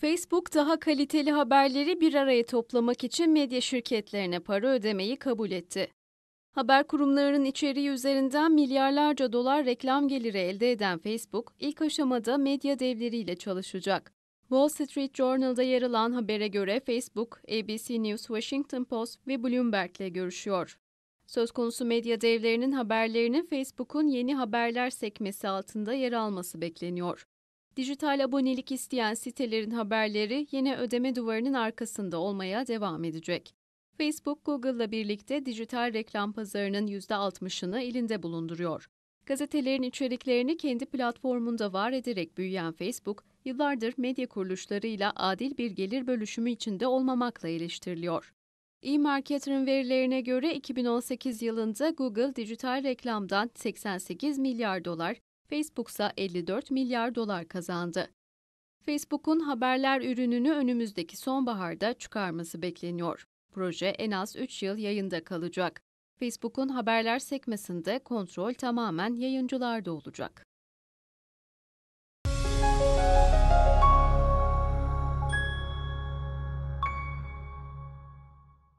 Facebook daha kaliteli haberleri bir araya toplamak için medya şirketlerine para ödemeyi kabul etti. Haber kurumlarının içeriği üzerinden milyarlarca dolar reklam geliri elde eden Facebook, ilk aşamada medya devleriyle çalışacak. Wall Street Journal'da yer alan habere göre Facebook, ABC News, Washington Post ve Bloomberg ile görüşüyor. Söz konusu medya devlerinin haberlerinin Facebook'un yeni haberler sekmesi altında yer alması bekleniyor. Dijital abonelik isteyen sitelerin haberleri yine ödeme duvarının arkasında olmaya devam edecek. Facebook, Google'la birlikte dijital reklam pazarının %60'ını elinde bulunduruyor. Gazetelerin içeriklerini kendi platformunda var ederek büyüyen Facebook, yıllardır medya kuruluşlarıyla adil bir gelir bölüşümü içinde olmamakla eleştiriliyor. E-Marketer'ın verilerine göre 2018 yılında Google dijital reklamdan 88 milyar dolar, Facebook ise 54 milyar dolar kazandı. Facebook'un haberler ürününü önümüzdeki sonbaharda çıkarması bekleniyor. Proje en az 3 yıl yayında kalacak. Facebook'un haberler sekmesinde kontrol tamamen yayıncılarda olacak.